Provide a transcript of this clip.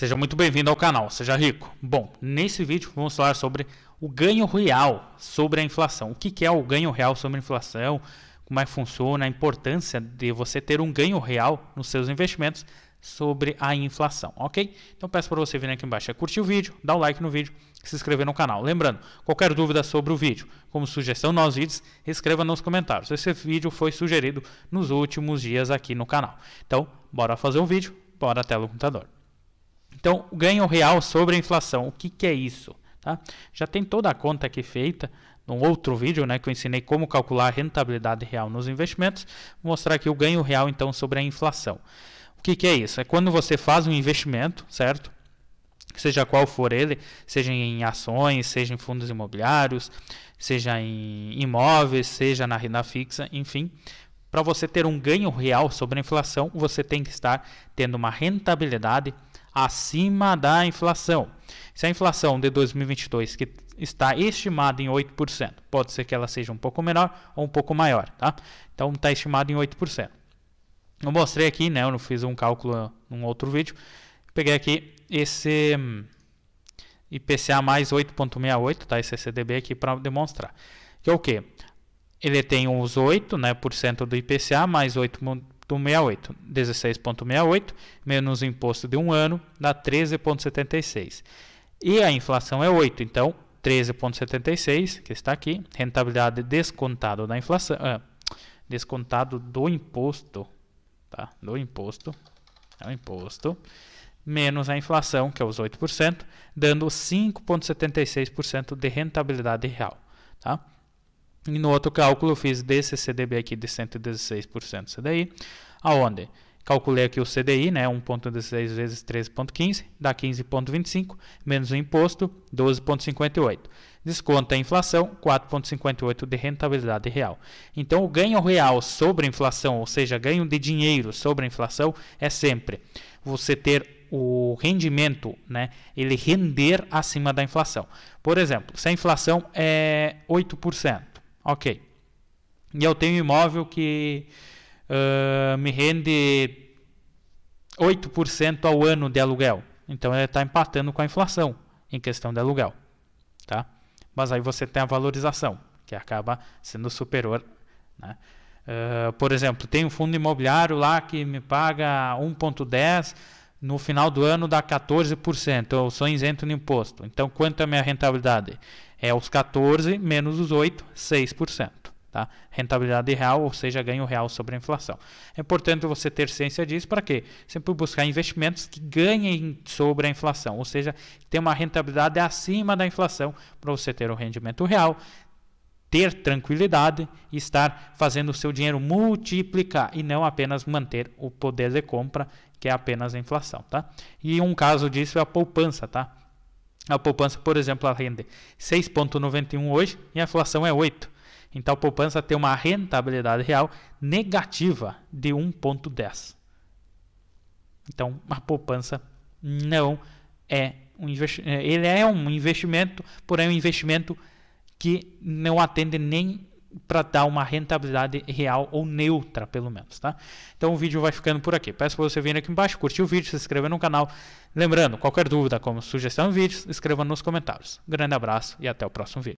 Seja muito bem-vindo ao canal, seja rico. Bom, nesse vídeo vamos falar sobre o ganho real sobre a inflação. O que é o ganho real sobre a inflação, como é que funciona, a importância de você ter um ganho real nos seus investimentos sobre a inflação, ok? Então peço para você vir aqui embaixo, é curtir o vídeo, dar um like no vídeo, se inscrever no canal. Lembrando, qualquer dúvida sobre o vídeo, como sugestão nos vídeos, escreva nos comentários. Esse vídeo foi sugerido nos últimos dias aqui no canal. Então, bora fazer um vídeo, bora até o computador. Então, o ganho real sobre a inflação, o que, que é isso? Tá? Já tem toda a conta aqui feita num outro vídeo né, que eu ensinei como calcular a rentabilidade real nos investimentos. Vou mostrar aqui o ganho real então sobre a inflação. O que, que é isso? É quando você faz um investimento, certo? Seja qual for ele, seja em ações, seja em fundos imobiliários, seja em imóveis, seja na renda fixa, enfim, para você ter um ganho real sobre a inflação, você tem que estar tendo uma rentabilidade acima da inflação. Se a inflação de 2022 que está estimada em 8%, pode ser que ela seja um pouco menor ou um pouco maior, tá? Então está estimada em 8%. Eu mostrei aqui, né? Eu fiz um cálculo num outro vídeo. Peguei aqui esse hum, IPCA mais 8.68, tá? Esse CDB aqui para demonstrar. Que é o quê? ele tem os 8% né, por cento do IPCA, mais 8.68, 16,68, menos o imposto de um ano, dá 13,76. E a inflação é 8, então 13,76, que está aqui, rentabilidade descontado da inflação, ah, descontado do imposto, tá? Do imposto, é o imposto, menos a inflação, que é os 8%, dando 5,76% de rentabilidade real, tá? E no outro cálculo eu fiz desse CDB aqui de 116% CDI, aonde calculei aqui o CDI, né, 1.16 vezes 13.15, dá 15.25, menos o imposto, 12.58. Desconta a inflação, 4.58 de rentabilidade real. Então, o ganho real sobre a inflação, ou seja, ganho de dinheiro sobre a inflação, é sempre você ter o rendimento, né, ele render acima da inflação. Por exemplo, se a inflação é 8%, Ok. E eu tenho um imóvel que uh, me rende 8% ao ano de aluguel. Então ele está empatando com a inflação em questão de aluguel. Tá? Mas aí você tem a valorização, que acaba sendo superior. Né? Uh, por exemplo, tem um fundo imobiliário lá que me paga 1,10% no final do ano dá 14%, eu sou isento no imposto. Então, quanto é a minha rentabilidade? É os 14 menos os 8, 6%. Tá? Rentabilidade real, ou seja, ganho real sobre a inflação. É importante você ter ciência disso para quê? Sempre buscar investimentos que ganhem sobre a inflação, ou seja, ter uma rentabilidade acima da inflação para você ter um rendimento real, ter tranquilidade e estar fazendo o seu dinheiro multiplicar e não apenas manter o poder de compra que é apenas a inflação, tá? E um caso disso é a poupança, tá? A poupança, por exemplo, ela rende 6,91 hoje e a inflação é 8. Então a poupança tem uma rentabilidade real negativa de 1,10. Então a poupança não é um investimento. É, ele é um investimento, porém é um investimento que não atende nem para dar uma rentabilidade real ou neutra, pelo menos, tá? Então o vídeo vai ficando por aqui. Peço para você vir aqui embaixo, curtir o vídeo, se inscrever no canal. Lembrando, qualquer dúvida, como sugestão de vídeos, escreva nos comentários. Grande abraço e até o próximo vídeo.